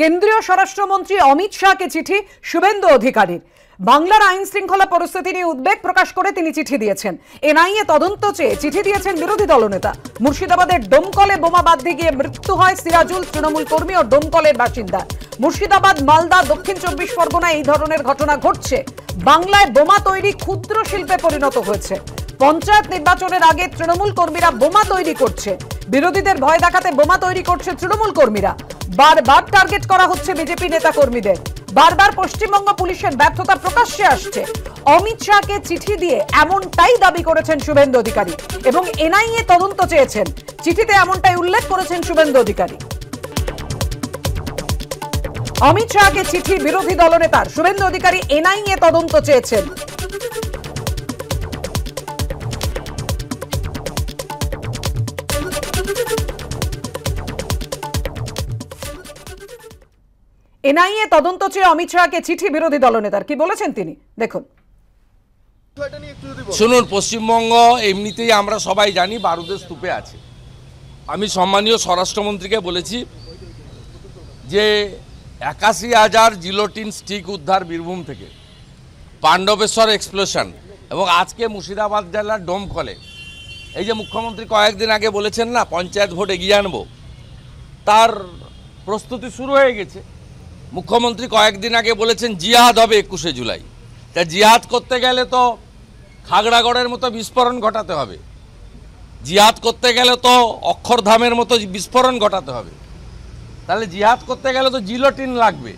কেন্দ্রীয় স্বরাষ্ট্রমন্ত্রী অমিত শাহকে চিঠি শুভেন্দু অধিকারীর বাংলার আইন শৃঙ্খলা পরিস্থিতি নিয়ে উদ্বেগ প্রকাশ করে তিনি চিঠি দিয়েছেন এনআইএ তদন্ত চেয়ে চিঠি দিয়েছেন বিরোধী দলনেতা মুর্শিদাবাদের ডোমকলে বোমা বাঁধতে গিয়ে মৃত্যু হয় সিরাজুল তৃণমূল কর্মী ও ডোমকলের বাসিন্দা মুর্শিদাবাদ মালদা দক্ষিণ চব্বিশ পরগনায় এই ধরনের ঘটনা ঘটছে বাংলায় বোমা তৈরি ক্ষুদ্র শিল্পে পরিণত হয়েছে পঞ্চায়েত নির্বাচনের আগে তৃণমূল কর্মীরা বোমা তৈরি করছে বিরোধীদের ভয় দেখাতে বোমা তৈরি করছে তৃণমূল কর্মীরা বারবার টার্গেট করা হচ্ছে বিজেপি নেতা কর্মীদের বারবার পশ্চিমবঙ্গ পুলিশের ব্যর্থতা প্রকাশ্যে আসছে অমিত শাহকে চিঠি দিয়ে এমনটাই দাবি করেছেন শুভেন্দু অধিকারী এবং এনআইএ তদন্ত চেয়েছেন চিঠিতে এমনটাই উল্লেখ করেছেন শুভেন্দু অধিকারী অমিত শাহকে চিঠি বিরোধী দলনেতার শুভেন্দু অধিকারী এনআইএ তদন্ত চেয়েছেন এনআইএ তদন্ত চেয়ে অমিত শাহকে চিঠি বিরোধী দলনেতার কি বলেছেন তিনি দেখুন শুনুন পশ্চিমবঙ্গ এমনিতেই আমরা সবাই জানি বারুদের স্তূপে আছে আমি সম্মানীয় স্বরাষ্ট্রমন্ত্রীকে বলেছি যে একাশি হাজার জিলোটিন স্টিক উদ্ধার বীরভূম থেকে পাণ্ডবেশ্বর এক্সপ্লোশন এবং আজকে মুর্শিদাবাদ জেলার ডোমকলে এই যে মুখ্যমন্ত্রী কয়েকদিন আগে বলেছেন না পঞ্চায়েত ভোট এগিয়ে আনবো তার প্রস্তুতি শুরু হয়ে গেছে মুখ্যমন্ত্রী কয়েকদিন আগে বলেছেন জিহাদ হবে একুশে জুলাই তা জিহাদ করতে গেলে তো খাগড়াগড়ের মতো বিস্ফোরণ ঘটাতে হবে জিহাদ করতে গেলে তো অক্ষরধামের মতো বিস্ফোরণ ঘটাতে হবে তাহলে জিহাদ করতে গেলে তো জিলোটিন লাগবে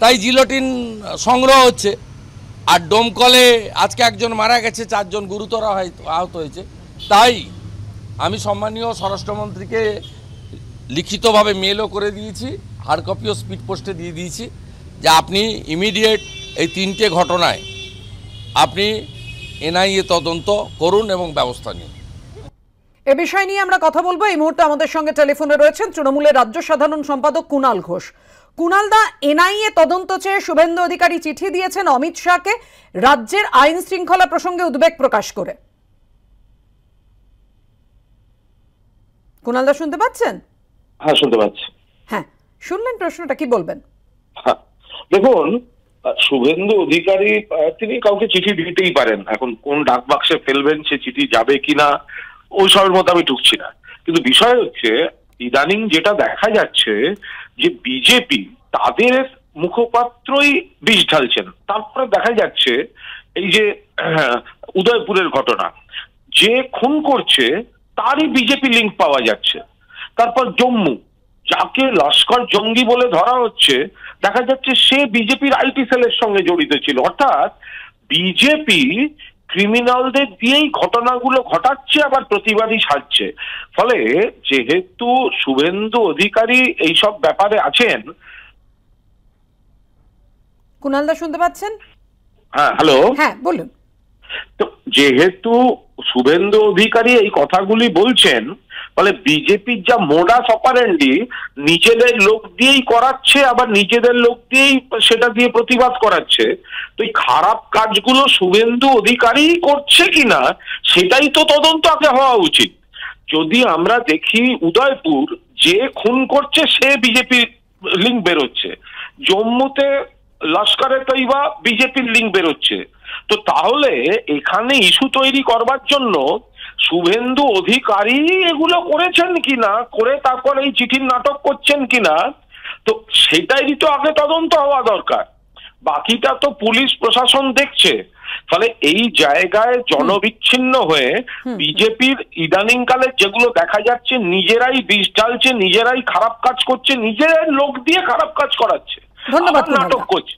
তাই জিলোটিন সংগ্রহ হচ্ছে আর ডোমকলে আজকে একজন মারা গেছে চারজন গুরুতর আহত হয়েছে তাই আমি সম্মানীয় স্বরাষ্ট্রমন্ত্রীকে লিখিতভাবে মেলও করে দিয়েছি হার্ড কপিও স্পিড পোস্টে দিয়ে দিয়েছি যে আপনি ইমিডিয়েট এই তিনটে ঘটনায় আপনি এনআইএ তদন্ত করুন এবং ব্যবস্থা নিন এ বিষয় নিয়ে আমরা কথা বলবো এই মুহূর্তে আমাদের সঙ্গে টেলিফোনে রয়েছেন তৃণমূলের রাজ্য সাধারণ সম্পাদক কুণাল ঘোষ কুনালদা এনআইএ তদন্ত চেয়ে শুভেন্দু অধিকারী চিঠি দিয়েছেন অমিত শাহকে রাজ্যের আইন শৃঙ্খলা প্রসঙ্গে উদ্বেগ প্রকাশ করে কুণালদা শুনতে পাচ্ছেন হ্যাঁ শুনতে পাচ্ছি হ্যাঁ শুনলেন প্রশ্নটা কি বলবেন দেখুন শুভেন্দু অধিকারী তিনি কাউকে চিঠি দিতেই পারেন এখন কোন ডাক বাক্সে ফেলবেন সে চিঠি যাবে কিনা ওই সবের মতো আমি ঢুকছি না কিন্তু বিষয় হচ্ছে ইদানিং যেটা দেখা যাচ্ছে যে বিজেপি তাদের মুখপাত্রই বিষ ঢালছেন তারপরে দেখা যাচ্ছে এই যে উদয়পুরের ঘটনা যে খুন করছে তারই বিজেপি লিঙ্ক পাওয়া যাচ্ছে তারপর জম্মু যাকে লস্কর জঙ্গি বলে ধরা হচ্ছে দেখা যাচ্ছে সে বিজেপির আইটি সেলের সঙ্গে জড়িত ছিল অর্থাৎ বিজেপি ক্রিমিনালদের দিয়েই ঘটনাগুলো ঘটাচ্ছে আবার প্রতিবাদী সাজছে ফলে যেহেতু শুভেন্দু অধিকারী এইসব ব্যাপারে আছেন কুনাল দা শুনতে পাচ্ছেন হ্যাঁ হ্যালো হ্যাঁ বলুন তো যেহেতু শুভেন্দু অধিকারী এই কথাগুলি বলছেন ফলে বিজেপির যা মোডাস অপারেন্ডি নিজেদের লোক দিয়েই করাচ্ছে আবার নিজেদের লোক দিয়েই সেটা দিয়ে প্রতিবাদ করাচ্ছে তো এই খারাপ কাজগুলো শুভেন্দু অধিকারী করছে কিনা সেটাই তো তদন্ত আগে হওয়া উচিত যদি আমরা দেখি উদয়পুর যে খুন করছে সে বিজেপি লিঙ্ক বেরোচ্ছে জম্মুতে লস্করে তৈবা বিজেপির লিঙ্ক বেরোচ্ছে তো তাহলে এখানে ইস্যু তৈরি করবার জন্য শুভেন্দু অধিকারী এগুলো করেছেন কিনা করে তারপর এই চিঠির নাটক করছেন কিনা তো সেটাই তো আগে তদন্ত হওয়া দরকার বাকিটা তো পুলিশ প্রশাসন দেখছে ফলে এই জায়গায় জনবিচ্ছিন্ন হয়ে বিজেপির ইদানিংকালে যেগুলো দেখা যাচ্ছে নিজেরাই বিষ ঢালছে নিজেরাই খারাপ কাজ করছে নিজেরাই লোক দিয়ে খারাপ কাজ করাচ্ছে ধন্যবাদ নাটক করছে